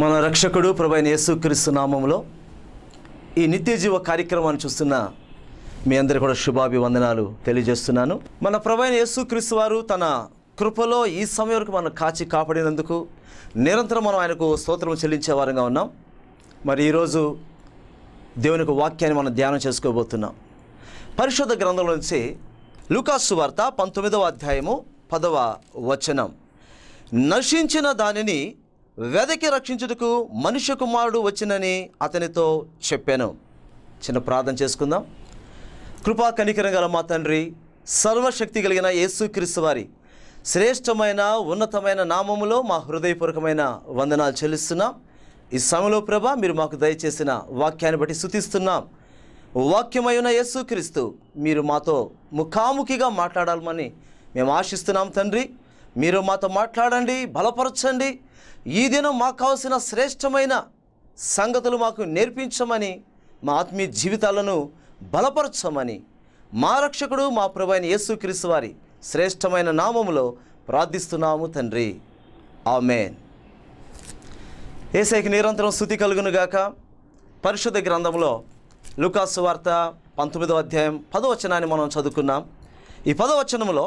మన రక్షకుడు ప్రభైన యేసుక్రీస్తు నామంలో ఈ నిత్య జీవ కార్యక్రమాన్ని చూస్తున్న మీ అందరికీ కూడా శుభాభివందనాలు తెలియజేస్తున్నాను మన ప్రభైన యేసుక్రీస్తు వారు తన కృపలో ఈ సమయం వరకు మనం కాచి కాపాడినందుకు నిరంతరం మనం ఆయనకు స్తోత్రం చెల్లించే వారంగా ఉన్నాం మరి ఈరోజు దేవునికి వాక్యాన్ని మనం ధ్యానం చేసుకోబోతున్నాం పరిశుద్ధ గ్రంథంలో నుంచి లుకాసు వార్త పంతొమ్మిదవ అధ్యాయము పదవ వచనం నశించిన దానిని వెదకి రక్షించుటకు మనుష్య కుమారుడు వచ్చినని అతనితో చెప్పాను చిన్న ప్రార్థన చేసుకుందాం కృపా కనికరం గల మా తండ్రి సర్వశక్తి కలిగిన యేసుక్రీస్తు వారి శ్రేష్టమైన ఉన్నతమైన నామములో మా హృదయపూర్వకమైన వందనాలు చెల్లిస్తున్నాం ఈ సమయంలో ప్రభ మీరు మాకు దయచేసిన వాక్యాన్ని బట్టి శుతిస్తున్నాం వాక్యమైన యేసుక్రీస్తు మీరు మాతో ముఖాముఖిగా మాట్లాడాలని మేము ఆశిస్తున్నాం తండ్రి మీరు మాతో మాట్లాడండి బలపరచండి ఈ దినం మాకు కావాల్సిన శ్రేష్టమైన సంగతులు మాకు నేర్పించమని మా ఆత్మీయ జీవితాలను బలపరచమని మా రక్షకుడు మా యేసు క్రీస్తు వారి శ్రేష్టమైన నామములో ప్రార్థిస్తున్నాము తండ్రి ఆమెన్ ఏసైకి నిరంతరం స్థుతి కలుగునుగాక పరిశుద్ధ గ్రంథంలో లుకాసు వార్త పంతొమ్మిదో అధ్యాయం పదవచనాన్ని మనం చదువుకున్నాం ఈ పదవచనంలో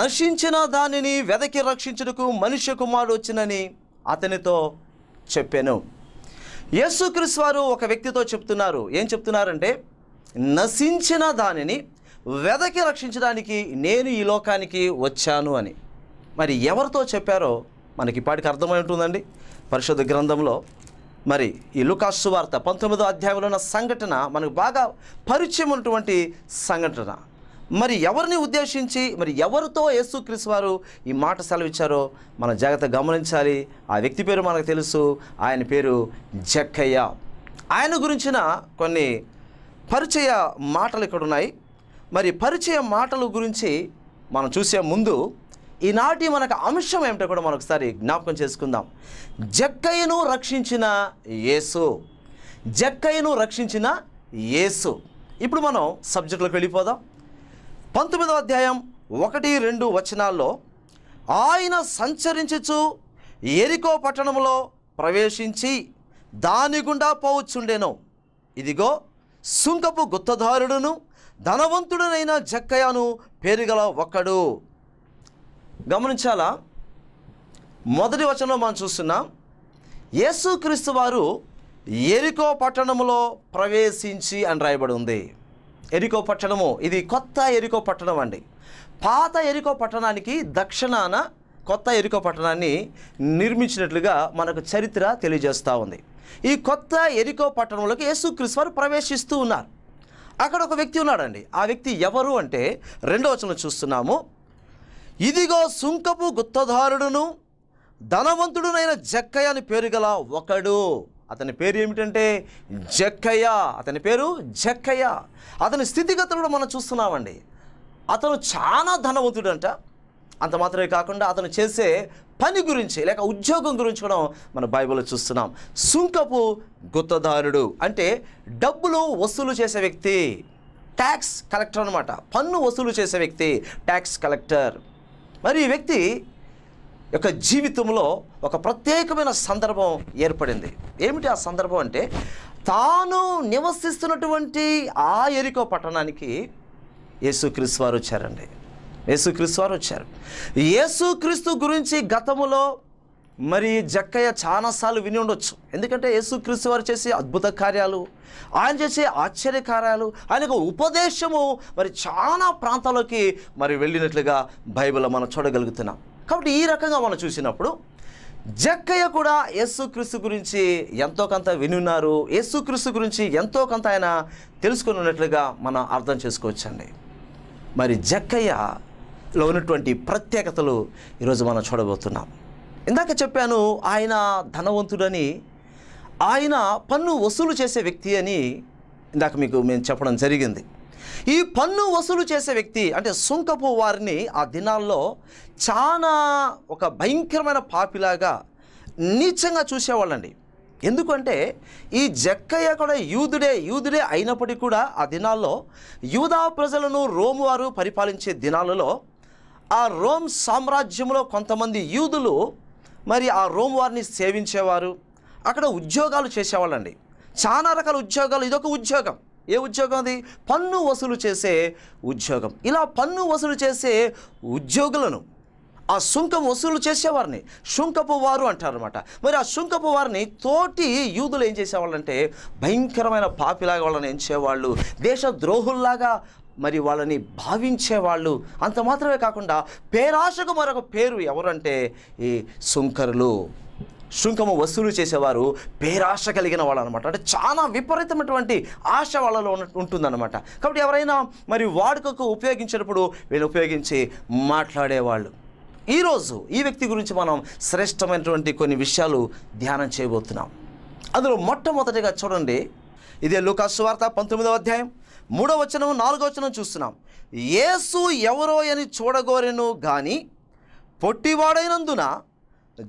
నశించిన దానిని వెదకి రక్షించుటకు మనుష్య కుమారుడు వచ్చినని అతనితో చెప్పాను యేసుక్రీస్ వారు ఒక వ్యక్తితో చెప్తున్నారు ఏం చెప్తున్నారంటే నశించిన దానిని వెదకి రక్షించడానికి నేను ఈ లోకానికి వచ్చాను అని మరి ఎవరితో చెప్పారో మనకి ఇప్పటికి అర్థమై ఉంటుందండి పరిశుద్ధ గ్రంథంలో మరి ఈ లుకాసు వార్త పంతొమ్మిదో అధ్యాయంలో ఉన్న సంఘటన మనకు బాగా పరిచయం ఉన్నటువంటి సంఘటన మరి ఎవరిని ఉద్దేశించి మరి ఎవరితో యేసు క్రిస్ వారు ఈ మాట సెలవిచ్చారో మనం జాగ్రత్త గమనించాలి ఆ వ్యక్తి పేరు మనకు తెలుసు ఆయన పేరు జక్కయ్య ఆయన గురించిన కొన్ని పరిచయ మాటలు ఇక్కడ ఉన్నాయి మరి పరిచయ మాటల గురించి మనం చూసే ముందు ఈనాటి మనకు అంశం ఏమిటో కూడా మనం ఒకసారి జ్ఞాపకం చేసుకుందాం జక్కయ్యను రక్షించిన యేసు జక్కయ్యను రక్షించిన యేసు ఇప్పుడు మనం సబ్జెక్టులోకి వెళ్ళిపోదాం పంతొమ్మిదవ అధ్యాయం ఒకటి రెండు వచనాల్లో ఆయన సంచరించుచు ఎరికో పట్టణంలో ప్రవేశించి దాని గుండా పోవచ్చుండెను ఇదిగో సుంకపు గుత్తదారుడును ధనవంతుడనైన జక్కయాను పేరుగల ఒక్కడు గమనించాలా మొదటి వచనంలో మనం చూస్తున్నాం యేసుక్రీస్తు వారు ఎరికో పట్టణంలో ప్రవేశించి అని రాయబడి ఉంది ఎరికో పట్టణము ఇది కొత్త ఎరికో పట్టణం అండి పాత ఎరికో పట్టణానికి దక్షిణాన కొత్త ఎరికో పట్టణాన్ని నిర్మించినట్లుగా మనకు చరిత్ర తెలియజేస్తూ ఉంది ఈ కొత్త ఎరికో పట్టణంలోకి యేసు వారు ప్రవేశిస్తూ ఉన్నారు అక్కడ ఒక వ్యక్తి ఉన్నాడండి ఆ వ్యక్తి ఎవరు అంటే రెండో వచనం చూస్తున్నాము ఇదిగో సుంకపు గుత్తధారుడును ధనవంతుడునైన జక్కయ్య అని పేరు గల ఒకడు అతని పేరు ఏమిటంటే జక్కయ్య అతని పేరు జక్కయ్య అతని స్థితిగతులను మనం చూస్తున్నామండి అతను చాలా ధనవంతుడంట అంత మాత్రమే కాకుండా అతను చేసే పని గురించి లేక ఉద్యోగం గురించి మనం మన బైబిల్లో చూస్తున్నాం సుంకపు గుత్తదారుడు అంటే డబ్బులు వసూలు చేసే వ్యక్తి ట్యాక్స్ కలెక్టర్ అనమాట పన్ను వసూలు చేసే వ్యక్తి ట్యాక్స్ కలెక్టర్ మరి ఈ వ్యక్తి యొక్క జీవితంలో ఒక ప్రత్యేకమైన సందర్భం ఏర్పడింది ఏమిటి ఆ సందర్భం అంటే తాను నివసిస్తున్నటువంటి ఆ ఎరికో పట్టణానికి యేసుక్రీస్తు వారు వచ్చారండి యేసుక్రీస్తు వారు వచ్చారు యేసుక్రీస్తు గురించి గతములో మరి జక్కయ్య చాలాసార్లు విని ఉండొచ్చు ఎందుకంటే యేసుక్రీస్తు వారు చేసే అద్భుత కార్యాలు ఆయన చేసే ఆశ్చర్య కార్యాలు ఆయన ఉపదేశము మరి చాలా ప్రాంతాల్లోకి మరి వెళ్ళినట్లుగా బైబిల్ మనం చూడగలుగుతున్నాం కాబట్టి ఈ రకంగా మనం చూసినప్పుడు జక్కయ్య కూడా యేసుక్రీస్తు గురించి ఎంతో కొంత వినున్నారు యేసుక్రీస్తు గురించి ఎంతో కొంత ఆయన తెలుసుకుని ఉన్నట్లుగా మనం అర్థం చేసుకోవచ్చండి మరి జక్కయ్యలో ఉన్నటువంటి ప్రత్యేకతలు ఈరోజు మనం చూడబోతున్నాం ఇందాక చెప్పాను ఆయన ధనవంతుడని ఆయన పన్ను వసూలు చేసే వ్యక్తి అని ఇందాక మీకు మేము చెప్పడం జరిగింది ఈ పన్ను వసూలు చేసే వ్యక్తి అంటే సుంకపు వారిని ఆ దినాల్లో చాలా ఒక భయంకరమైన పాపిలాగా నీచంగా చూసేవాళ్ళండి ఎందుకంటే ఈ జక్కయ్య కూడా యూదుడే యూదుడే అయినప్పటికీ కూడా ఆ దినాల్లో యూదా ప్రజలను రోమ్ వారు పరిపాలించే దినాలలో ఆ రోమ్ సామ్రాజ్యంలో కొంతమంది యూదులు మరి ఆ రోమ్ వారిని సేవించేవారు అక్కడ ఉద్యోగాలు చేసేవాళ్ళండి చాలా రకాల ఉద్యోగాలు ఇదొక ఉద్యోగం ఏ ఉద్యోగం అది పన్ను వసూలు చేసే ఉద్యోగం ఇలా పన్ను వసూలు చేసే ఉద్యోగులను ఆ సుంకం వసూలు చేసేవారిని శుంకపు వారు అంటారనమాట మరి ఆ శుంకపు వారిని తోటి యూదులు ఏం చేసేవాళ్ళంటే భయంకరమైన పాపిలాగా వాళ్ళని ఎంచేవాళ్ళు దేశ ద్రోహుల్లాగా మరి వాళ్ళని భావించేవాళ్ళు అంత మాత్రమే కాకుండా పేరాశకు మరొక పేరు ఎవరంటే ఈ సుంకరులు శుంకము వసూలు చేసేవారు పేరాశ కలిగిన వాళ్ళు అనమాట అంటే చాలా విపరీతమైనటువంటి ఆశ వాళ్ళలో ఉంటుందన్నమాట కాబట్టి ఎవరైనా మరి వాడుకకు ఉపయోగించినప్పుడు వీళ్ళు ఉపయోగించి మాట్లాడేవాళ్ళు ఈరోజు ఈ వ్యక్తి గురించి మనం శ్రేష్టమైనటువంటి కొన్ని విషయాలు ధ్యానం చేయబోతున్నాం అందులో మొట్టమొదటిగా చూడండి ఇదే లుకాసు వార్త పంతొమ్మిదవ అధ్యాయం మూడవ వచనం నాలుగవ వచనం చూస్తున్నాం ఏసు ఎవరో అని చూడగోరెను కానీ పొట్టివాడైనందున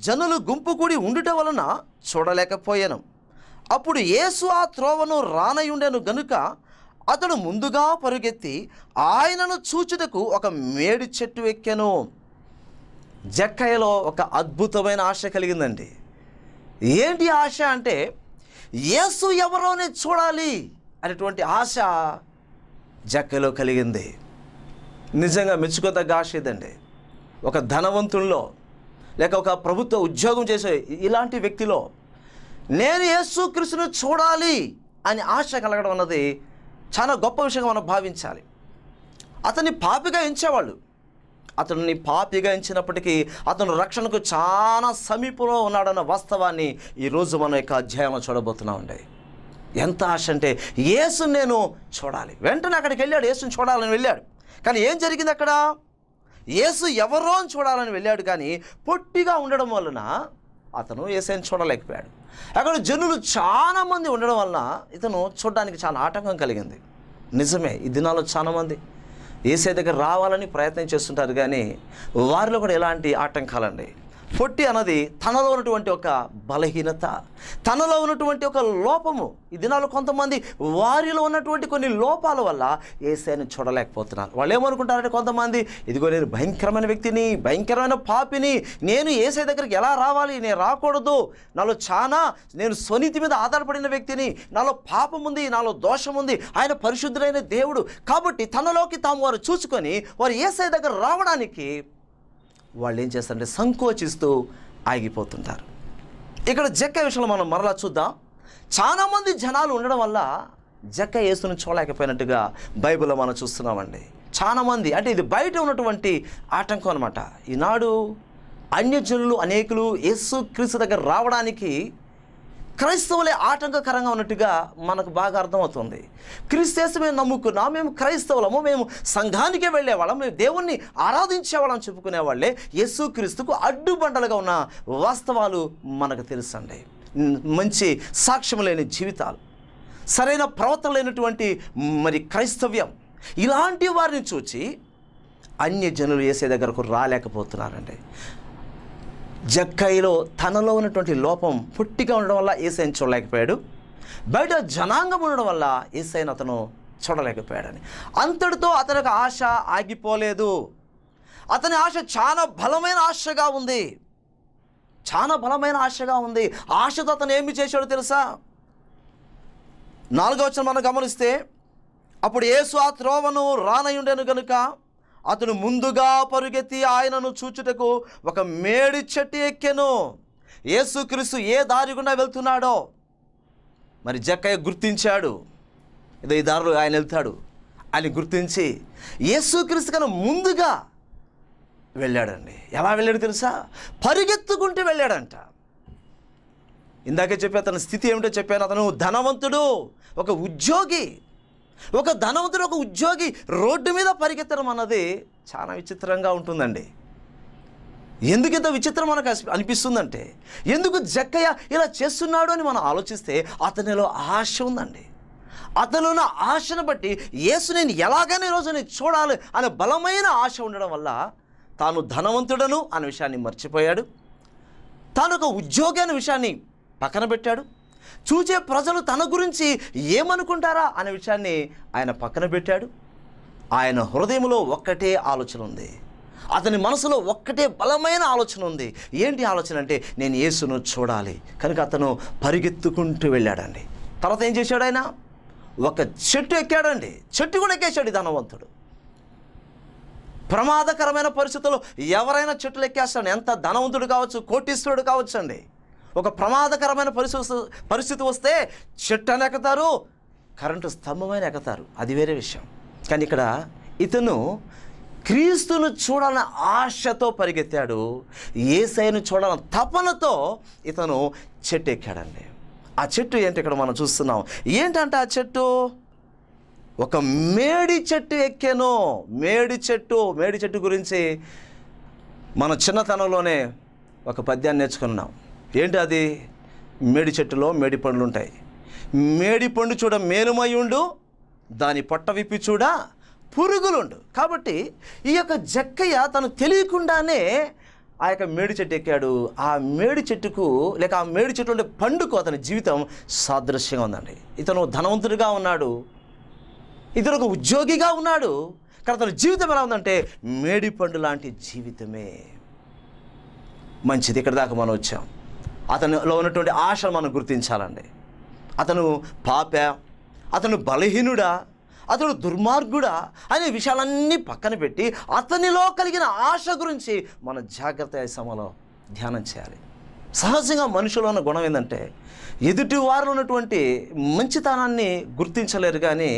జనులు గుంపుకూడి ఉండుట వలన చూడలేకపోయాను అప్పుడు యేసు ఆ త్రోవను రానయుండెను గనుక అతడు ముందుగా పరుగెత్తి ఆయనను చూచుటకు ఒక మేడి చెట్టు ఎక్కాను జక్కయ్యలో ఒక అద్భుతమైన ఆశ కలిగిందండి ఏంటి ఆశ అంటే యేసు ఎవరోనే చూడాలి అనేటువంటి ఆశ జక్కలో కలిగింది నిజంగా మెచ్చుకోదగ్గ ఆశ ఇదండి ఒక ధనవంతుల్లో లేక ఒక ప్రభుత్వ ఉద్యోగం చేసే ఇలాంటి వ్యక్తిలో నేను యేసు యేసుక్రీస్తును చూడాలి అని ఆశ కలగడం అన్నది చాలా గొప్ప విషయంగా మనం భావించాలి అతన్ని పాపిగా ఎంచేవాళ్ళు అతన్ని పాపిగా ఎంచినప్పటికీ అతను రక్షణకు చాలా సమీపంలో ఉన్నాడన్న వాస్తవాన్ని ఈరోజు మనం యొక్క అధ్యాయంలో చూడబోతున్నామండి ఎంత ఆశ అంటే యేసుని నేను చూడాలి వెంటనే అక్కడికి వెళ్ళాడు యేసుని చూడాలని వెళ్ళాడు కానీ ఏం జరిగింది అక్కడ యేసు ఎవరో అని చూడాలని వెళ్ళాడు కానీ పొట్టిగా ఉండడం వలన అతను ఏసైని చూడలేకపోయాడు అక్కడ జనులు చాలామంది ఉండడం వలన ఇతను చూడడానికి చాలా ఆటంకం కలిగింది నిజమే ఈ దినాల్లో చాలామంది ఏసై దగ్గర రావాలని ప్రయత్నం చేస్తుంటారు కానీ వారిలో కూడా ఎలాంటి ఆటంకాలండి పొట్టి అన్నది తనలో ఉన్నటువంటి ఒక బలహీనత తనలో ఉన్నటువంటి ఒక లోపము ఈ కొంతమంది వారిలో ఉన్నటువంటి కొన్ని లోపాల వల్ల ఏసైని చూడలేకపోతున్నారు వాళ్ళు ఏమనుకుంటారంటే కొంతమంది ఇదిగో నేను భయంకరమైన వ్యక్తిని భయంకరమైన పాపిని నేను ఏసై దగ్గరికి ఎలా రావాలి నేను రాకూడదు నాలో చాలా నేను స్వనీతి మీద ఆధారపడిన వ్యక్తిని నాలో పాపం ఉంది నాలో దోషం ఉంది ఆయన పరిశుద్ధులైన దేవుడు కాబట్టి తనలోకి తాము వారు చూసుకొని వారు ఏసై దగ్గర రావడానికి వాళ్ళు ఏం చేస్తారంటే సంకోచిస్తూ ఆగిపోతుంటారు ఇక్కడ జక్క విషయంలో మనం మరలా చూద్దాం చాలామంది జనాలు ఉండడం వల్ల జక్క యేసును చూడలేకపోయినట్టుగా బైబిల్లో మనం చూస్తున్నామండి చాలామంది అంటే ఇది బయట ఉన్నటువంటి ఆటంకం అనమాట ఈనాడు అన్యజనులు అనేకులు యేసు క్రీస్తు దగ్గర రావడానికి క్రైస్తవులే ఆటంకకరంగా ఉన్నట్టుగా మనకు బాగా అర్థమవుతుంది మేము నమ్ముకున్నా మేము క్రైస్తవులము మేము సంఘానికే వెళ్ళేవాళ్ళం మేము దేవుణ్ణి ఆరాధించేవాళ్ళం చెప్పుకునేవాళ్ళే యేసు క్రీస్తుకు అడ్డుబండలుగా ఉన్న వాస్తవాలు మనకు తెలుసండి మంచి సాక్ష్యం లేని జీవితాలు సరైన ప్రవర్తన లేనటువంటి మరి క్రైస్తవ్యం ఇలాంటి వారిని చూచి అన్య జనులు వేసే దగ్గరకు రాలేకపోతున్నారండి జక్కైలో తనలో ఉన్నటువంటి లోపం పుట్టిగా ఉండడం వల్ల ఈసైని చూడలేకపోయాడు బయట జనాంగం ఉండడం వల్ల ఈసైని అతను చూడలేకపోయాడని అంతటితో అతనికి ఆశ ఆగిపోలేదు అతని ఆశ చాలా బలమైన ఆశగా ఉంది చాలా బలమైన ఆశగా ఉంది ఆశతో అతను ఏమి చేశాడో తెలుసా నాలుగవచనం మనం గమనిస్తే అప్పుడు ఏసు ఆ త్రోవను రానయుండెను కనుక అతను ముందుగా పరుగెత్తి ఆయనను చూచుటకు ఒక మేడి చెట్టు ఎక్కెను యేసుక్రీస్తు ఏ దారి గుండా వెళ్తున్నాడో మరి జక్కయ్య గుర్తించాడు ఏదో ఈ దారిలో ఆయన వెళ్తాడు అని గుర్తించి యేసుక్రీస్తు కన్నా ముందుగా వెళ్ళాడండి ఎలా వెళ్ళాడు తెలుసా పరిగెత్తుకుంటూ వెళ్ళాడంట ఇందాకే చెప్పి అతని స్థితి ఏమిటో చెప్పాను అతను ధనవంతుడు ఒక ఉద్యోగి ఒక ధనవంతుడు ఒక ఉద్యోగి రోడ్డు మీద పరిగెత్తడం అన్నది చాలా విచిత్రంగా ఉంటుందండి ఎందుకు ఇంత విచిత్రం మనకు అనిపిస్తుందంటే ఎందుకు జక్కయ్య ఇలా చేస్తున్నాడు అని మనం ఆలోచిస్తే అతనిలో ఆశ ఉందండి అతనున్న ఆశను బట్టి యేసు నేను ఎలాగైనా ఈరోజు నేను చూడాలి అనే బలమైన ఆశ ఉండడం వల్ల తాను ధనవంతుడను అనే విషయాన్ని మర్చిపోయాడు తాను ఒక ఉద్యోగి అనే విషయాన్ని పక్కన పెట్టాడు చూచే ప్రజలు తన గురించి ఏమనుకుంటారా అనే విషయాన్ని ఆయన పక్కన పెట్టాడు ఆయన హృదయంలో ఒక్కటే ఆలోచన ఉంది అతని మనసులో ఒక్కటే బలమైన ఆలోచన ఉంది ఏంటి ఆలోచన అంటే నేను యేసును చూడాలి కనుక అతను పరిగెత్తుకుంటూ వెళ్ళాడండి తర్వాత ఏం చేశాడు ఆయన ఒక చెట్టు ఎక్కాడండి చెట్టు కూడా ఎక్కేశాడు ధనవంతుడు ప్రమాదకరమైన పరిస్థితుల్లో ఎవరైనా చెట్లు ఎక్కేస్తాడు ఎంత ధనవంతుడు కావచ్చు కోటీశ్వరుడు కావచ్చు అండి ఒక ప్రమాదకరమైన పరిస్థితి పరిస్థితి వస్తే చెట్టు అని ఎక్కుతారు కరెంటు స్తంభమైన ఎక్కుతారు అది వేరే విషయం కానీ ఇక్కడ ఇతను క్రీస్తును చూడాలని ఆశతో పరిగెత్తాడు ఏసైను చూడాలని తపనతో ఇతను చెట్టు ఎక్కాడండి ఆ చెట్టు ఏంటి ఇక్కడ మనం చూస్తున్నాం ఏంటంటే ఆ చెట్టు ఒక మేడి చెట్టు ఎక్కాను మేడి చెట్టు మేడి చెట్టు గురించి మన చిన్నతనంలోనే ఒక పద్యాన్ని నేర్చుకున్నాం ఏంటి అది మేడి చెట్టులో మేడి పండ్లు ఉంటాయి మేడి పండు చూడ ఉండు దాని పొట్ట విప్పి చూడ పురుగులుండు కాబట్టి ఈ యొక్క జక్కయ్య తను తెలియకుండానే ఆ యొక్క మేడి చెట్టు ఎక్కాడు ఆ మేడి చెట్టుకు లేక ఆ మేడి చెట్టు ఉండే పండుకు అతని జీవితం సాదృశ్యంగా ఉందండి ఇతను ధనవంతుడిగా ఉన్నాడు ఇతను ఒక ఉద్యోగిగా ఉన్నాడు కానీ అతని జీవితం ఎలా ఉందంటే మేడి పండు లాంటి జీవితమే మంచిది ఇక్కడ దాకా మనం వచ్చాం అతనిలో ఉన్నటువంటి ఆశ మనం గుర్తించాలండి అతను పాప అతను బలహీనుడా అతడు దుర్మార్గుడా అనే విషయాలన్నీ పక్కన పెట్టి అతనిలో కలిగిన ఆశ గురించి మన జాగ్రత్త సమలో ధ్యానం చేయాలి సహజంగా మనుషులు ఉన్న గుణం ఏంటంటే ఎదుటి వారిలో ఉన్నటువంటి మంచితనాన్ని గుర్తించలేరు కానీ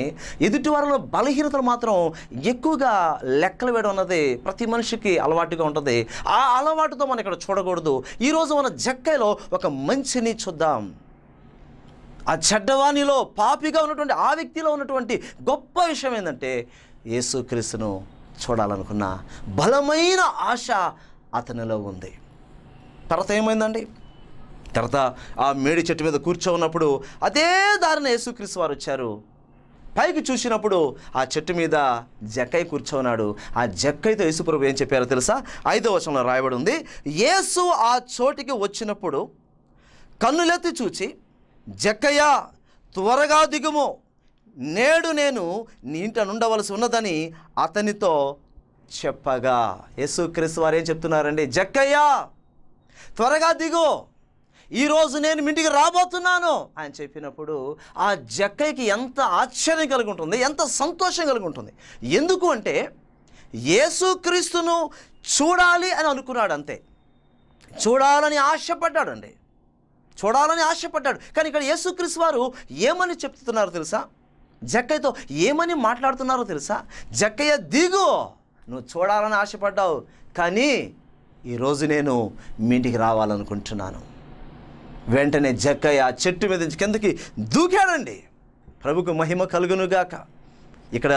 ఎదుటి వారిలో బలహీనతలు మాత్రం ఎక్కువగా లెక్కలు వేయడం అన్నది ప్రతి మనిషికి అలవాటుగా ఉంటుంది ఆ అలవాటుతో మనం ఇక్కడ చూడకూడదు ఈరోజు మన జక్కలో ఒక మంచిని చూద్దాం ఆ చెడ్డవాణిలో పాపిగా ఉన్నటువంటి ఆ వ్యక్తిలో ఉన్నటువంటి గొప్ప విషయం ఏంటంటే యేసుక్రీస్తును చూడాలనుకున్న బలమైన ఆశ అతనిలో ఉంది తర్వాత ఏమైందండి తర్వాత ఆ మేడి చెట్టు మీద కూర్చోన్నప్పుడు అదే దారిన యేసుక్రీస్తు వారు వచ్చారు పైకి చూసినప్పుడు ఆ చెట్టు మీద జక్కయ్య కూర్చోన్నాడు ఆ జక్కయ్యతో యేసుప్రభు ఏం చెప్పారో తెలుసా ఐదో వచనంలో రాయబడి ఉంది యేసు ఆ చోటికి వచ్చినప్పుడు కన్నులెత్తి చూచి జక్కయ్య త్వరగా దిగుము నేడు నేను నీ ఇంట ఉన్నదని అతనితో చెప్పగా క్రీస్తు వారు ఏం చెప్తున్నారండి జక్కయ్య త్వరగా దిగు ఈరోజు నేను మింటికి రాబోతున్నాను ఆయన చెప్పినప్పుడు ఆ జక్కయ్యకి ఎంత ఆశ్చర్యం కలిగి ఉంటుంది ఎంత సంతోషం కలిగి ఉంటుంది ఎందుకు అంటే యేసుక్రీస్తును చూడాలి అని అనుకున్నాడు అంతే చూడాలని ఆశపడ్డాడు అండి చూడాలని ఆశపడ్డాడు కానీ ఇక్కడ యేసుక్రీస్తు వారు ఏమని చెప్తున్నారో తెలుసా జక్కయ్యతో ఏమని మాట్లాడుతున్నారో తెలుసా జక్కయ్య దిగు నువ్వు చూడాలని ఆశపడ్డావు కానీ ఈరోజు నేను మీ ఇంటికి రావాలనుకుంటున్నాను వెంటనే జక్కయ్య ఆ చెట్టు మీద నుంచి కిందకి దూకాడండి ప్రభుకు మహిమ కలుగునుగాక ఇక్కడ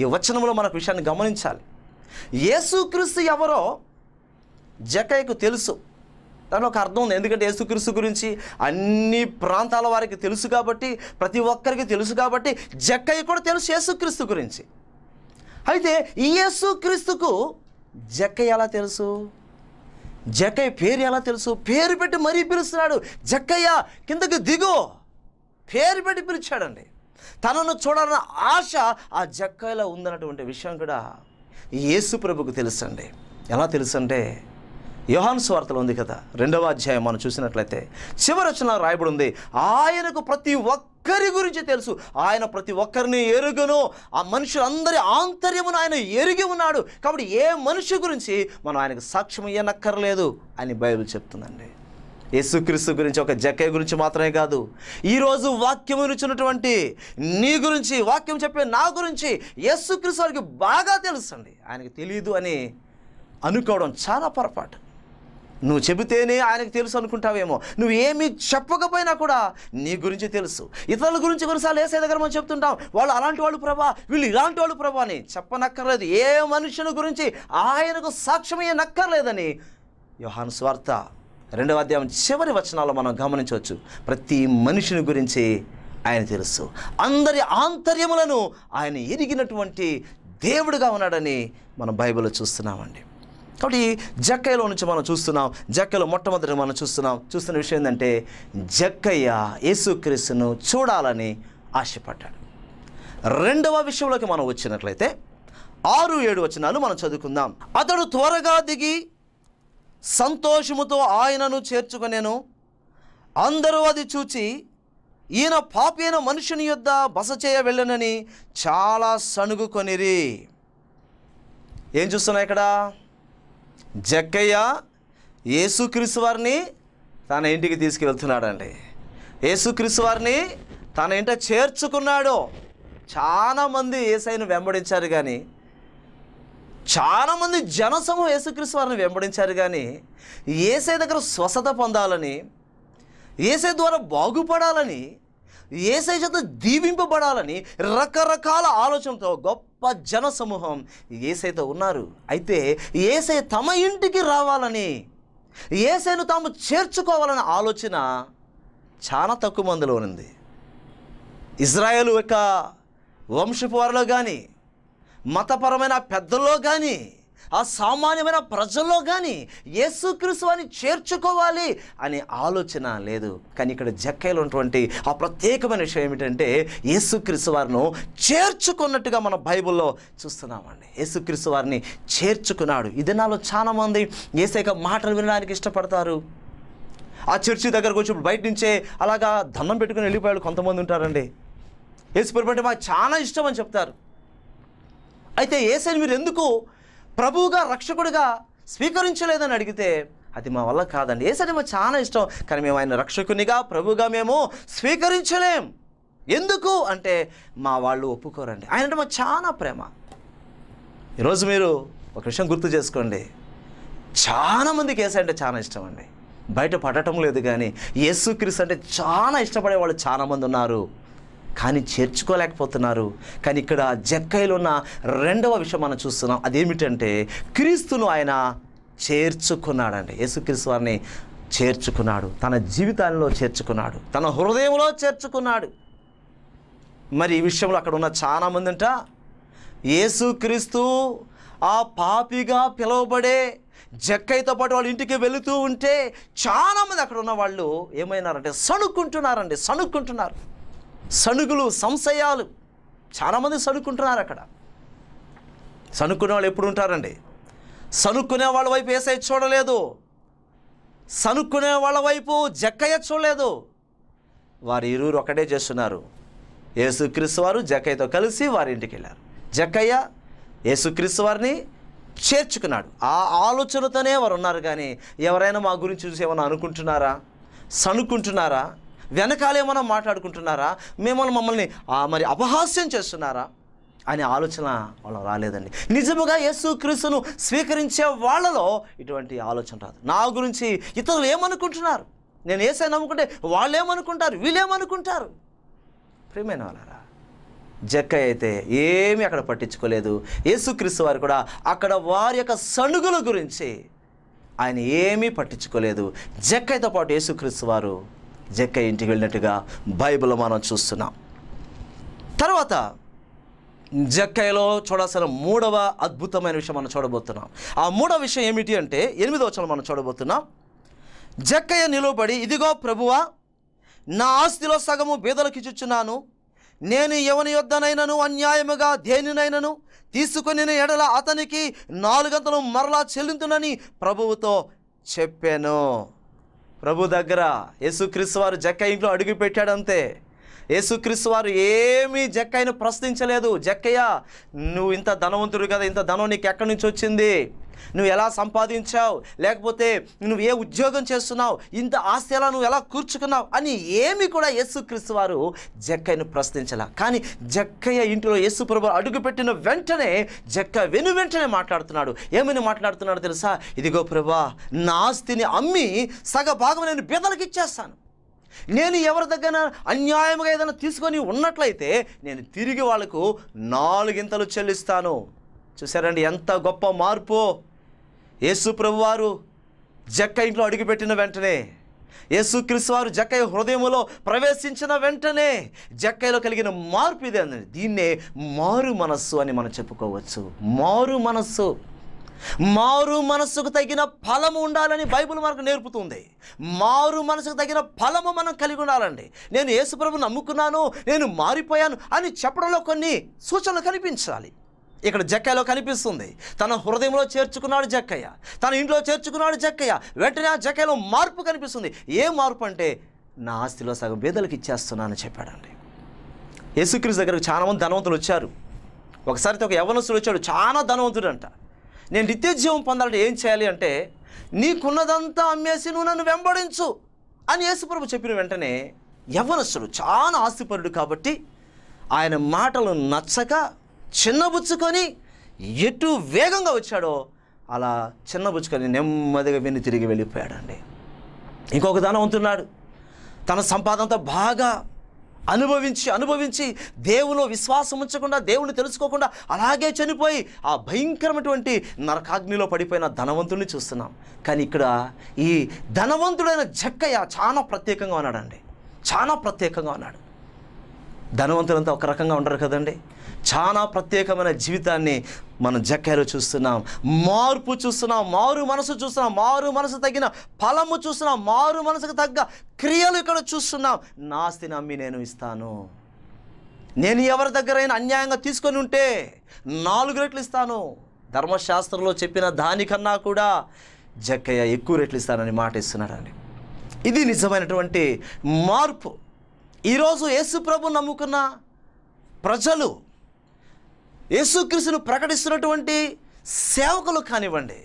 ఈ వచనంలో మనకు విషయాన్ని గమనించాలి యేసుక్రీస్తు ఎవరో జక్కయ్యకు తెలుసు దానిలో ఒక అర్థం ఉంది ఎందుకంటే యేసుక్రీస్తు గురించి అన్ని ప్రాంతాల వారికి తెలుసు కాబట్టి ప్రతి ఒక్కరికి తెలుసు కాబట్టి జక్కయ్య కూడా తెలుసు యేసుక్రీస్తు గురించి అయితే ఈ యేసుక్రీస్తుకు జక్కయ్య ఎలా తెలుసు జక్కయ్య పేరు ఎలా తెలుసు పేరు పెట్టి మరీ పిలుస్తున్నాడు జక్కయ్య కిందకి దిగో పేరు పెట్టి పిలిచాడండి తనను చూడాలన్న ఆశ ఆ జక్కయ్యలో ఉందన్నటువంటి విషయం కూడా యేసు ప్రభుకు తెలుసండి ఎలా తెలుసంటే యోహాన్ స్వార్తలు ఉంది కదా రెండవ అధ్యాయం మనం చూసినట్లయితే చివరచన రాయబడి ఉంది ఆయనకు ప్రతి ఒక్క ఒక్కరి గురించి తెలుసు ఆయన ప్రతి ఒక్కరిని ఎరుగను ఆ మనుషులందరి ఆంతర్యమును ఆయన ఎరిగి ఉన్నాడు కాబట్టి ఏ మనిషి గురించి మనం ఆయనకు సాక్ష్యం ఇవ్వనక్కర్లేదు అని బైబిల్ చెప్తుందండి యేసుక్రీస్తు గురించి ఒక జక్కయ్య గురించి మాత్రమే కాదు ఈరోజు వాక్యం నుంచినటువంటి నీ గురించి వాక్యం చెప్పే నా గురించి యేసుక్రీస్తు వారికి బాగా తెలుసండి ఆయనకి తెలియదు అని అనుకోవడం చాలా పొరపాటు నువ్వు చెబితేనే ఆయనకు తెలుసు అనుకుంటావేమో నువ్వు ఏమి చెప్పకపోయినా కూడా నీ గురించి తెలుసు ఇతరుల గురించి కొన్నిసార్లు ఏసే దగ్గర మనం చెప్తుంటాం వాళ్ళు అలాంటి వాళ్ళు ప్రభా వీళ్ళు ఇలాంటి వాళ్ళు ప్రభా అని చెప్పనక్కర్లేదు ఏ మనుషుని గురించి ఆయనకు సాక్ష్యమయ్యే నక్కర్లేదని యోహాను స్వార్థ రెండవ అధ్యాయం చివరి వచనాల్లో మనం గమనించవచ్చు ప్రతి మనిషిని గురించి ఆయన తెలుసు అందరి ఆంతర్యములను ఆయన ఎరిగినటువంటి దేవుడుగా ఉన్నాడని మనం బైబిల్లో చూస్తున్నామండి కాబట్టి జక్కయ్యలో నుంచి మనం చూస్తున్నాం జక్కయ్యలో మొట్టమొదటి మనం చూస్తున్నాం చూస్తున్న విషయం ఏంటంటే జక్కయ్య యేసుక్రీస్తును చూడాలని ఆశపడ్డాడు రెండవ విషయంలోకి మనం వచ్చినట్లయితే ఆరు ఏడు వచనాలు మనం చదువుకుందాం అతడు త్వరగా దిగి సంతోషముతో ఆయనను చేర్చుకునేను అందరూ అది చూచి ఈయన పాపైన మనుషుని యొద్ద బస చేయ వెళ్ళనని చాలా సణుగుకొనిరి ఏం చూస్తున్నాయి ఇక్కడ జగ్గయ్య యేసుక్రీసు వారిని తన ఇంటికి తీసుకెళ్తున్నాడండి యేసుక్రీసు వారిని తన ఇంట చేర్చుకున్నాడు చాలామంది ఏసైను వెంబడించారు కానీ చాలామంది జనసమూహం యేసుక్రీసు వారిని వెంబడించారు కానీ ఏసై దగ్గర స్వస్థత పొందాలని ఏసై ద్వారా బాగుపడాలని ఏసై చేత దీవింపబడాలని రకరకాల ఆలోచనతో గొప్ప జన సమూహం ఏసైతో ఉన్నారు అయితే ఏసై తమ ఇంటికి రావాలని ఏసైను తాము చేర్చుకోవాలనే ఆలోచన చాలా తక్కువ మందిలో ఉంది ఇజ్రాయేల్ యొక్క వంశపు వారిలో కానీ మతపరమైన పెద్దల్లో కానీ ఆ సామాన్యమైన ప్రజల్లో కానీ యేసుక్రీస్తు అని చేర్చుకోవాలి అనే ఆలోచన లేదు కానీ ఇక్కడ జక్కైలో ఉన్నటువంటి ఆ ప్రత్యేకమైన విషయం ఏమిటంటే యేసుక్రీస్తు వారిను చేర్చుకున్నట్టుగా మన బైబిల్లో చూస్తున్నామండి యేసుక్రీస్తు వారిని చేర్చుకున్నాడు ఇది నాలో చాలామంది ఏసైక మాటలు వినడానికి ఇష్టపడతారు ఆ చర్చి దగ్గరకు వచ్చి బయట నుంచే అలాగా దండం పెట్టుకుని వెళ్ళిపోయాడు కొంతమంది ఉంటారండి ఏసు పరిపంటే మాకు చాలా ఇష్టం అని చెప్తారు అయితే ఏసైని మీరు ఎందుకు ప్రభువుగా రక్షకుడిగా స్వీకరించలేదని అడిగితే అది మా వల్ల కాదండి ఏసరి మాకు చాలా ఇష్టం కానీ మేము ఆయన రక్షకునిగా ప్రభుగా మేము స్వీకరించలేం ఎందుకు అంటే మా వాళ్ళు ఒప్పుకోరండి ఆయన అంటే మాకు చాలా ప్రేమ ఈరోజు మీరు ఒక విషయం గుర్తు చేసుకోండి చాలామంది కేసు అంటే చాలా ఇష్టం అండి బయట పడటం లేదు కానీ యేసుక్రీస్తు అంటే చాలా ఇష్టపడే వాళ్ళు చాలామంది ఉన్నారు కానీ చేర్చుకోలేకపోతున్నారు కానీ ఇక్కడ జక్కైలో ఉన్న రెండవ విషయం మనం చూస్తున్నాం అదేమిటంటే క్రీస్తును ఆయన చేర్చుకున్నాడండి యేసుక్రీస్తు వారిని చేర్చుకున్నాడు తన జీవితాల్లో చేర్చుకున్నాడు తన హృదయంలో చేర్చుకున్నాడు మరి ఈ విషయంలో అక్కడ ఉన్న చాలామంది అంట యేసుక్రీస్తు ఆ పాపిగా పిలువబడే జక్కయ్యతో పాటు వాళ్ళ ఇంటికి వెళుతూ ఉంటే చాలామంది అక్కడ ఉన్న వాళ్ళు ఏమైనారంటే సణుక్కుంటున్నారండి సణుక్కుంటున్నారు సణుకులు సంశయాలు చాలామంది సణుక్కుంటున్నారు అక్కడ సణుక్కునే వాళ్ళు ఎప్పుడు ఉంటారండి సణుక్కునే వాళ్ళ వైపు ఏసై చూడలేదు సణుక్కునే వాళ్ళ వైపు జక్కయ్య చూడలేదు వారు ఇరువురు ఒకటే చేస్తున్నారు యేసుక్రీస్తు వారు జక్కయ్యతో కలిసి వారి ఇంటికి వెళ్ళారు జక్కయ్య యేసుక్రీస్తు వారిని చేర్చుకున్నాడు ఆ ఆలోచనతోనే వారు ఉన్నారు కానీ ఎవరైనా మా గురించి చూసి ఏమైనా అనుకుంటున్నారా సనుకుంటున్నారా వెనకాలేమన్నా మాట్లాడుకుంటున్నారా మిమ్మల్ని మమ్మల్ని మరి అపహాస్యం చేస్తున్నారా అనే ఆలోచన వాళ్ళు రాలేదండి నిజముగా యేసు క్రీస్తును స్వీకరించే వాళ్ళలో ఇటువంటి ఆలోచన రాదు నా గురించి ఇతరులు ఏమనుకుంటున్నారు నేను ఏసై నమ్ముకుంటే వాళ్ళేమనుకుంటారు వీళ్ళేమనుకుంటారు ప్రేమైన వాళ్ళారా జక్క అయితే ఏమీ అక్కడ పట్టించుకోలేదు యేసుక్రీస్తు వారు కూడా అక్కడ వారి యొక్క సణుగుల గురించి ఆయన ఏమీ పట్టించుకోలేదు జక్కయ్యతో పాటు యేసుక్రీస్తు వారు జక్క ఇంటికి వెళ్ళినట్టుగా బైబిల్ మనం చూస్తున్నాం తర్వాత జక్కయలో చూడాల్సిన మూడవ అద్భుతమైన విషయం మనం చూడబోతున్నాం ఆ మూడవ విషయం ఏమిటి అంటే ఎనిమిదో వచనం మనం చూడబోతున్నాం జక్కయ్య నిలువబడి ఇదిగో ప్రభువా నా ఆస్తిలో సగము బీదలకు చుచ్చున్నాను నేను ఎవని యొద్దనైనను అన్యాయముగా దేనినైనను తీసుకుని ఎడల అతనికి నాలుగంతలు మరలా చెల్లింతునని ప్రభువుతో చెప్పాను ప్రభు దగ్గర యేసుక్రీస్తు వారు జక్క ఇంట్లో అడుగు పెట్టాడంతే యేసుక్రీస్తు వారు ఏమీ జక్కయ్యను ప్రశ్నించలేదు జక్కయ్య నువ్వు ఇంత ధనవంతుడు కదా ఇంత ధనం నీకు ఎక్కడి నుంచి వచ్చింది నువ్వు ఎలా సంపాదించావు లేకపోతే నువ్వు ఏ ఉద్యోగం చేస్తున్నావు ఇంత ఆస్తి ఎలా నువ్వు ఎలా కూర్చుకున్నావు అని ఏమి కూడా యేసుక్రీస్తు వారు జక్కయ్యను ప్రశ్నించాల కానీ జక్కయ్య ఇంటిలో యేసుప్రభు అడుగుపెట్టిన వెంటనే జక్క వెను వెంటనే మాట్లాడుతున్నాడు ఏమని మాట్లాడుతున్నాడు తెలుసా ఇదిగో ప్రభా నా ఆస్తిని అమ్మి సగ భాగం నేను బిదలకి ఇచ్చేస్తాను నేను ఎవరి దగ్గర అన్యాయంగా ఏదైనా తీసుకొని ఉన్నట్లయితే నేను తిరిగి వాళ్ళకు నాలుగింతలు చెల్లిస్తాను చూసారండి ఎంత గొప్ప మార్పు యేసు వారు జక్క ఇంట్లో అడుగుపెట్టిన వెంటనే యేసుక్రీస్తు వారు జక్కయ్య హృదయంలో ప్రవేశించిన వెంటనే జక్కయ్యలో కలిగిన మార్పు ఇదే అండి దీన్నే మారు మనస్సు అని మనం చెప్పుకోవచ్చు మారు మనస్సు మారు మనస్సుకు తగిన ఫలము ఉండాలని బైబిల్ మనకు నేర్పుతుంది మారు మనసుకు తగిన ఫలము మనం కలిగి ఉండాలండి నేను యేసుప్రభు నమ్ముకున్నాను నేను మారిపోయాను అని చెప్పడంలో కొన్ని సూచనలు కనిపించాలి ఇక్కడ జక్కయ్యలో కనిపిస్తుంది తన హృదయంలో చేర్చుకున్నాడు జక్కయ్య తన ఇంట్లో చేర్చుకున్నాడు జక్కయ్య వెంటనే ఆ జక్కయ్యలో మార్పు కనిపిస్తుంది ఏ మార్పు అంటే నా ఆస్తిలో సగం బేదలకు ఇచ్చేస్తున్నానని చెప్పాడండి యేసుక్రీస్ దగ్గరకు చాలామంది ధనవంతులు వచ్చారు ఒకసారి ఒక యవనస్తుడు వచ్చాడు చాలా ధనవంతుడు అంట నేను నిత్యజీవం పొందాలంటే ఏం చేయాలి అంటే నీకున్నదంతా అమ్మేసి నువ్వు నన్ను వెంబడించు అని యేసుప్రభు చెప్పిన వెంటనే యవనస్తుడు చాలా ఆస్తిపరుడు కాబట్టి ఆయన మాటలు నచ్చక చిన్నబుచ్చుకొని ఎటు వేగంగా వచ్చాడో అలా చిన్నబుచ్చుకొని నెమ్మదిగా విని తిరిగి వెళ్ళిపోయాడండి ఇంకొక దానం ఉంటున్నాడు తన సంపాదనతో బాగా అనుభవించి అనుభవించి దేవులో విశ్వాసం ఉంచకుండా దేవుని తెలుసుకోకుండా అలాగే చనిపోయి ఆ భయంకరమైనటువంటి నరకాగ్నిలో పడిపోయిన ధనవంతుడిని చూస్తున్నాం కానీ ఇక్కడ ఈ ధనవంతుడైన జక్కయ్య చాలా ప్రత్యేకంగా ఉన్నాడండి చాలా ప్రత్యేకంగా ఉన్నాడు ధనవంతులంతా ఒక రకంగా ఉండరు కదండి చాలా ప్రత్యేకమైన జీవితాన్ని మనం జక్కాయలో చూస్తున్నాం మార్పు చూస్తున్నాం మారు మనసు చూస్తున్నాం మారు మనసు తగిన ఫలము చూస్తున్నాం మారు మనసుకు తగ్గ క్రియలు ఇక్కడ చూస్తున్నాం నాస్తి నమ్మి నేను ఇస్తాను నేను ఎవరి దగ్గరైనా అన్యాయంగా తీసుకొని ఉంటే నాలుగు రెట్లు ఇస్తాను ధర్మశాస్త్రంలో చెప్పిన దానికన్నా కూడా జక్కయ్య ఎక్కువ రెట్లు ఇస్తానని మాట ఇస్తున్నాడండి ఇది నిజమైనటువంటి మార్పు ఈరోజు ప్రభు నమ్ముకున్న ప్రజలు యేసుక్రీస్తును ప్రకటిస్తున్నటువంటి సేవకులు కానివ్వండి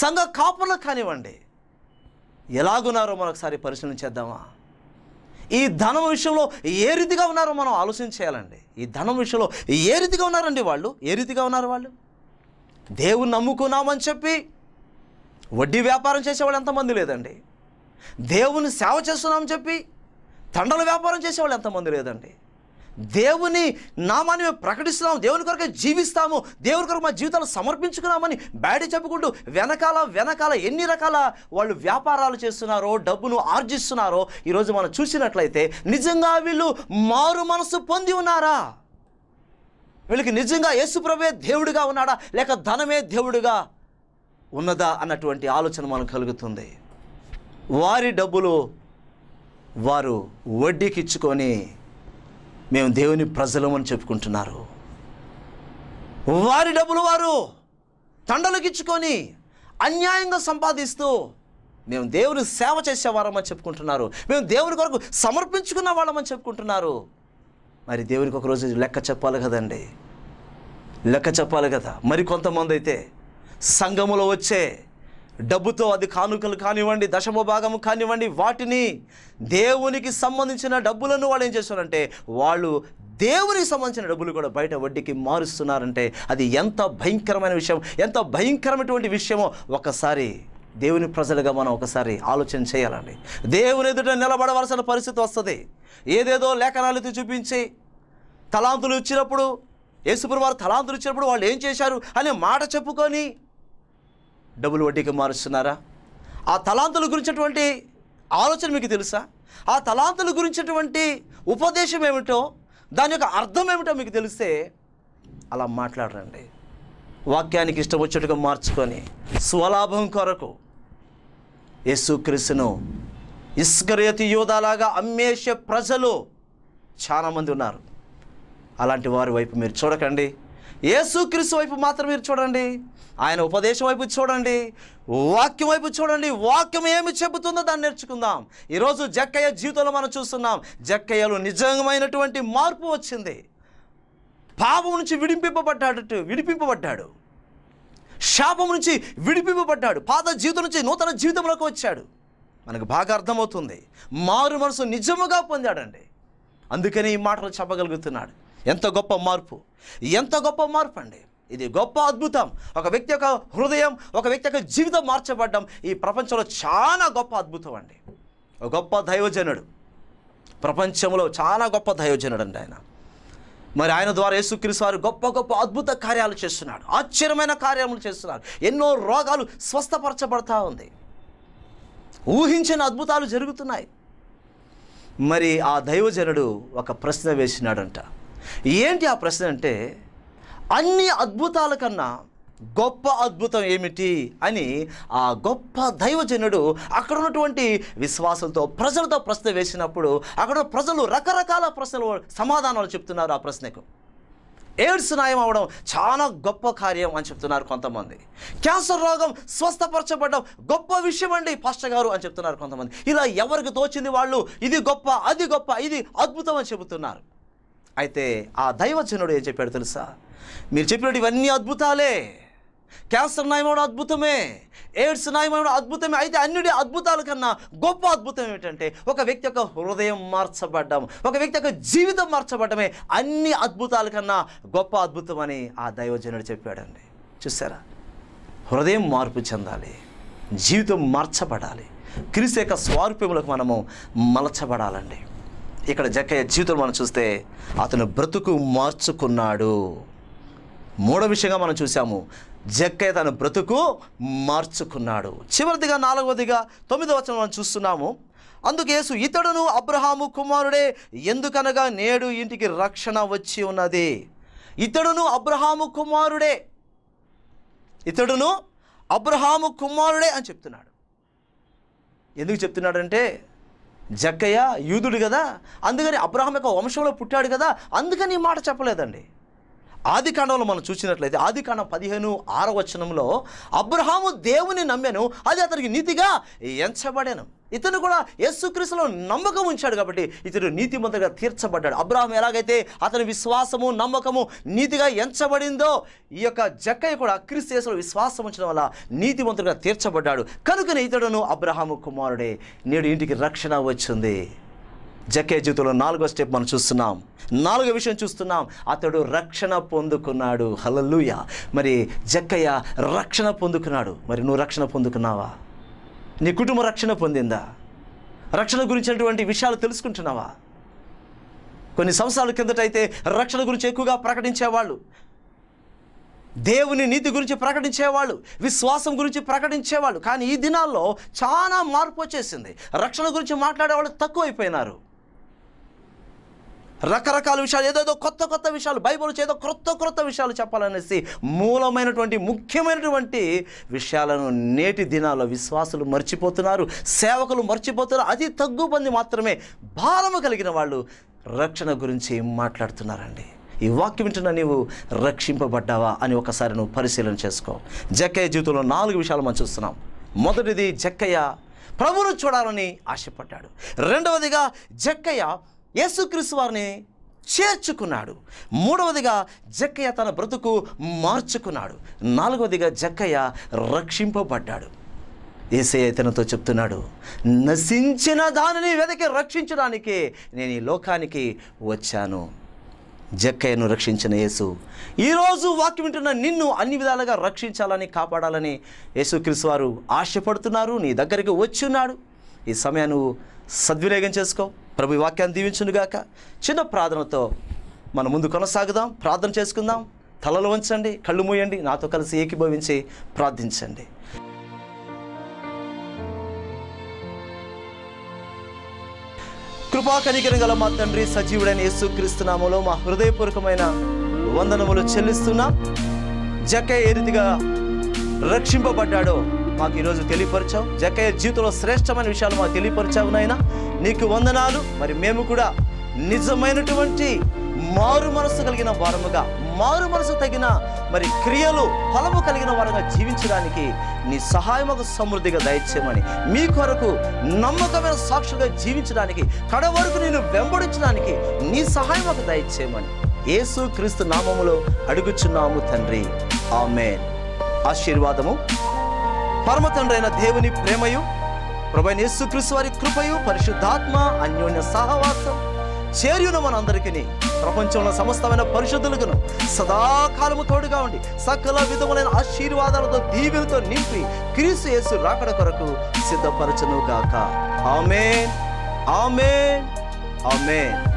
సంఘ కాపులు కానివ్వండి ఎలాగున్నారో మరొకసారి పరిశీలన చేద్దామా ఈ ధనం విషయంలో ఏ రీతిగా ఉన్నారో మనం ఆలోచన చేయాలండి ఈ ధనం విషయంలో ఏ రీతిగా ఉన్నారండి వాళ్ళు ఏ రీతిగా ఉన్నారు వాళ్ళు దేవుని నమ్ముకున్నామని చెప్పి వడ్డీ వ్యాపారం చేసేవాళ్ళు ఎంతమంది లేదండి దేవుని సేవ చేస్తున్నామని చెప్పి తండ్రుల వ్యాపారం చేసేవాళ్ళు ఎంతమంది లేదండి దేవుని నామాన్ని మేము ప్రకటిస్తున్నాము దేవుని కొరకే జీవిస్తాము దేవుని కొరకు మా జీవితాలు సమర్పించుకున్నామని బ్యాడ్ చెప్పుకుంటూ వెనకాల వెనకాల ఎన్ని రకాల వాళ్ళు వ్యాపారాలు చేస్తున్నారో డబ్బును ఆర్జిస్తున్నారో ఈరోజు మనం చూసినట్లయితే నిజంగా వీళ్ళు మారు మనసు పొంది ఉన్నారా వీళ్ళకి నిజంగా యేసుప్రభే దేవుడిగా ఉన్నాడా లేక ధనమే దేవుడిగా ఉన్నదా అన్నటువంటి ఆలోచన మనకు కలుగుతుంది వారి డబ్బులు వారు వడ్డీకిచ్చుకొని మేము దేవుని ప్రజలమని చెప్పుకుంటున్నారు వారి డబ్బులు వారు తండలకిచ్చుకొని అన్యాయంగా సంపాదిస్తూ మేము దేవుని సేవ చేసేవారమని చెప్పుకుంటున్నారు మేము దేవుని కొరకు సమర్పించుకున్న వాళ్ళమని చెప్పుకుంటున్నారు మరి దేవునికి ఒకరోజు లెక్క చెప్పాలి కదండి లెక్క చెప్పాలి కదా మరి కొంతమంది అయితే సంఘములో వచ్చే డబ్బుతో అది కానుకలు కానివ్వండి దశమ భాగము కానివ్వండి వాటిని దేవునికి సంబంధించిన డబ్బులను వాళ్ళు ఏం చేస్తున్నారంటే వాళ్ళు దేవునికి సంబంధించిన డబ్బులు కూడా బయట వడ్డీకి మారుస్తున్నారంటే అది ఎంత భయంకరమైన విషయం ఎంత భయంకరమైనటువంటి విషయమో ఒకసారి దేవుని ప్రజలుగా మనం ఒకసారి ఆలోచన చేయాలండి దేవుని ఎదుట నిలబడవలసిన పరిస్థితి వస్తుంది ఏదేదో లేఖనాలు చూపించి తలాంతులు ఇచ్చినప్పుడు యేసుపురి వారు తలాంతులు ఇచ్చినప్పుడు వాళ్ళు ఏం చేశారు అనే మాట చెప్పుకొని డబ్బులు వడ్డీకి మారుస్తున్నారా ఆ తలాంతుల గురించినటువంటి ఆలోచన మీకు తెలుసా ఆ తలాంతుల గురించినటువంటి ఉపదేశం ఏమిటో దాని యొక్క అర్థం ఏమిటో మీకు తెలిస్తే అలా మాట్లాడరండి వాక్యానికి ఇష్టం వచ్చేట్టుగా మార్చుకొని స్వలాభం కొరకు యేసుక్రీస్తును ఇస్కరేతి యోధాలాగా అమ్మేసే ప్రజలు చాలామంది ఉన్నారు అలాంటి వారి వైపు మీరు చూడకండి యేసుక్రీస్తు వైపు మాత్రం మీరు చూడండి ఆయన ఉపదేశం వైపు చూడండి వాక్యం వైపు చూడండి వాక్యం ఏమి చెబుతుందో దాన్ని నేర్చుకుందాం ఈరోజు జక్కయ్య జీవితంలో మనం చూస్తున్నాం జక్కయ్యలో నిజమైనటువంటి మార్పు వచ్చింది పాపం నుంచి విడిపింపబడ్డాడు విడిపింపబడ్డాడు శాపం నుంచి విడిపింపబడ్డాడు పాత జీవితం నుంచి నూతన జీవితంలోకి వచ్చాడు మనకు బాగా అర్థమవుతుంది మారు మనసు నిజముగా పొందాడండి అందుకని ఈ మాటలు చెప్పగలుగుతున్నాడు ఎంత గొప్ప మార్పు ఎంత గొప్ప మార్పు అండి ఇది గొప్ప అద్భుతం ఒక వ్యక్తి యొక్క హృదయం ఒక వ్యక్తి యొక్క జీవితం మార్చబడ్డం ఈ ప్రపంచంలో చాలా గొప్ప అద్భుతం అండి ఒక గొప్ప దైవజనుడు ప్రపంచంలో చాలా గొప్ప దైవజనుడు అండి ఆయన మరి ఆయన ద్వారా యేసుక్రీస్తు వారు గొప్ప గొప్ప అద్భుత కార్యాలు చేస్తున్నాడు ఆశ్చర్యమైన కార్యములు చేస్తున్నారు ఎన్నో రోగాలు స్వస్థపరచబడతా ఉంది ఊహించిన అద్భుతాలు జరుగుతున్నాయి మరి ఆ దైవజనుడు ఒక ప్రశ్న వేసినాడంట ఏంటి ఆ ప్రశ్న అంటే అన్ని అద్భుతాల కన్నా గొప్ప అద్భుతం ఏమిటి అని ఆ గొప్ప దైవజనుడు అక్కడ ఉన్నటువంటి విశ్వాసంతో ప్రజలతో ప్రశ్న వేసినప్పుడు అక్కడ ప్రజలు రకరకాల ప్రశ్నలు సమాధానాలు చెప్తున్నారు ఆ ప్రశ్నకు ఎయిడ్స్ నాయం అవడం చాలా గొప్ప కార్యం అని చెప్తున్నారు కొంతమంది క్యాన్సర్ రోగం స్వస్థపరచబడడం గొప్ప విషయం అండి పాస్టర్ గారు అని చెప్తున్నారు కొంతమంది ఇలా ఎవరికి తోచింది వాళ్ళు ఇది గొప్ప అది గొప్ప ఇది అద్భుతం అని చెబుతున్నారు అయితే ఆ దైవజనుడు ఏం చెప్పాడు తెలుసా మీరు చెప్పినట్టు ఇవన్నీ అద్భుతాలే క్యాన్సర్ నయమవడం అద్భుతమే ఎయిడ్స్ నయమవడం అద్భుతమే అయితే అన్నిటి అద్భుతాల కన్నా గొప్ప అద్భుతం ఏమిటంటే ఒక వ్యక్తి యొక్క హృదయం మార్చబడ్డం ఒక వ్యక్తి యొక్క జీవితం మార్చబడ్డమే అన్ని అద్భుతాల కన్నా గొప్ప అద్భుతం అని ఆ దైవజనుడు చెప్పాడండి చూసారా హృదయం మార్పు చెందాలి జీవితం మార్చబడాలి క్రీస్తు యొక్క స్వారూప్యములకు మనము మలచబడాలండి ఇక్కడ జక్కయ్య జీవితం మనం చూస్తే అతను బ్రతుకు మార్చుకున్నాడు మూడో విషయంగా మనం చూసాము జక్కయ్య తన బ్రతుకు మార్చుకున్నాడు చివరిదిగా నాలుగవదిగా తొమ్మిదవ వచనం మనం చూస్తున్నాము అందుకేసు ఇతడును అబ్రహాము కుమారుడే ఎందుకనగా నేడు ఇంటికి రక్షణ వచ్చి ఉన్నది ఇతడును అబ్రహాము కుమారుడే ఇతడును అబ్రహాము కుమారుడే అని చెప్తున్నాడు ఎందుకు చెప్తున్నాడంటే జక్కయ్య యూదుడు కదా అందుకని అబ్రహం యొక్క వంశంలో పుట్టాడు కదా అందుకని ఈ మాట చెప్పలేదండి ఆది కాండంలో మనం చూసినట్లయితే ఆది కాండం పదిహేను ఆరవచనంలో అబ్రహాము దేవుని నమ్మాను అది అతనికి నీతిగా ఎంచబడాను ఇతను కూడా యేసుక్రీస్తులో నమ్మకం ఉంచాడు కాబట్టి ఇతడు నీతిమంతగా తీర్చబడ్డాడు అబ్రహం ఎలాగైతే అతని విశ్వాసము నమ్మకము నీతిగా ఎంచబడిందో ఈ యొక్క జక్కయ్య కూడా క్రీస్తు యేసులో విశ్వాసం ఉంచడం వల్ల నీతిమంతుగా తీర్చబడ్డాడు కనుకనే ఇతడును అబ్రహాము కుమారుడే నేడు ఇంటికి రక్షణ వచ్చింది జకే జీవితంలో నాలుగో స్టెప్ మనం చూస్తున్నాం నాలుగో విషయం చూస్తున్నాం అతడు రక్షణ పొందుకున్నాడు హలల్లుయ మరి జక్కయ్య రక్షణ పొందుకున్నాడు మరి నువ్వు రక్షణ పొందుకున్నావా నీ కుటుంబ రక్షణ పొందిందా రక్షణ గురించినటువంటి విషయాలు తెలుసుకుంటున్నావా కొన్ని సంవత్సరాల కిందటైతే రక్షణ గురించి ఎక్కువగా ప్రకటించేవాళ్ళు దేవుని నీతి గురించి ప్రకటించేవాళ్ళు విశ్వాసం గురించి ప్రకటించేవాళ్ళు కానీ ఈ దినాల్లో చాలా మార్పు వచ్చేసింది రక్షణ గురించి మాట్లాడేవాళ్ళు తక్కువైపోయినారు రకరకాల విషయాలు ఏదేదో కొత్త కొత్త విషయాలు బైబుల్ చేత క్రొత్త క్రొత్త విషయాలు చెప్పాలనేసి మూలమైనటువంటి ముఖ్యమైనటువంటి విషయాలను నేటి దినాల్లో విశ్వాసులు మర్చిపోతున్నారు సేవకులు మర్చిపోతున్నారు అతి తగ్గు మాత్రమే భారము కలిగిన వాళ్ళు రక్షణ గురించి మాట్లాడుతున్నారండి ఈ వాక్యం వింటున్న నీవు రక్షింపబడ్డావా అని ఒకసారి నువ్వు పరిశీలన చేసుకో జక్కయ్య జీవితంలో నాలుగు విషయాలు మనం చూస్తున్నాం మొదటిది జక్కయ్య ప్రభును చూడాలని ఆశపడ్డాడు రెండవదిగా జక్కయ్య యేసుక్రీస్తు వారిని చేర్చుకున్నాడు మూడవదిగా జక్కయ్య తన బ్రతుకు మార్చుకున్నాడు నాలుగవదిగా జక్కయ్య రక్షింపబడ్డాడు ఏసయ్య తనతో చెప్తున్నాడు నశించిన దానిని వెదకి రక్షించడానికి నేను ఈ లోకానికి వచ్చాను జక్కయ్యను రక్షించిన యేసు ఈరోజు వాక్యం వింటున్న నిన్ను అన్ని విధాలుగా రక్షించాలని కాపాడాలని యేసుక్రీస్తు వారు ఆశపడుతున్నారు నీ దగ్గరికి వచ్చి ఉన్నాడు ఈ సమయాన్ని సద్వినియోగం చేసుకో ప్రభు వాక్యాన్ని దీవించునుగాక చిన్న ప్రార్థనతో మన ముందు కొనసాగుదాం ప్రార్థన చేసుకుందాం తలలు ఉంచండి కళ్ళు మూయండి నాతో కలిసి ఏకీభవించి ప్రార్థించండి కృపా కనికరం గల మా తండ్రి సజీవుడైన యేసుక్రీస్తునామలో మా హృదయపూర్వకమైన వందనములు చెల్లిస్తున్నాం జక్క ఏ రీతిగా రక్షింపబడ్డాడో మాకు ఈరోజు తెలియపరిచావు జక్కయ్య జీవితంలో శ్రేష్టమైన విషయాలు మాకు తెలియపరిచావు నాయన నీకు వందనాలు మరి మేము కూడా నిజమైనటువంటి మారు మనసు కలిగిన వారముగా మారు మనసు తగిన మరి క్రియలు ఫలము కలిగిన వారుగా జీవించడానికి నీ సహాయముకు సమృద్ధిగా దయచేయమని మీ కొరకు నమ్మకమైన సాక్షులుగా జీవించడానికి కడ వరకు నేను వెంబడించడానికి నీ సహాయముకు దయచేయమని యేసు క్రీస్తు నామములో అడుగుచున్నాము తండ్రి ఆమెన్ ఆశీర్వాదము పరమతండ్రైన దేవుని ప్రేమయు ప్రభైన యేసుక్రీస్తు వారి కృపయు పరిశుద్ధాత్మ అన్యోన్య సహవాసం చేరున మనందరికీ ప్రపంచంలో సమస్తమైన పరిశుద్ధులకు సదాకాలము తోడుగా ఉండి సకల విధములైన ఆశీర్వాదాలతో దీవులతో నింపి క్రీసు యేసు రాకడ కొరకు సిద్ధపరచను గాక ఆమె ఆమె ఆమెన్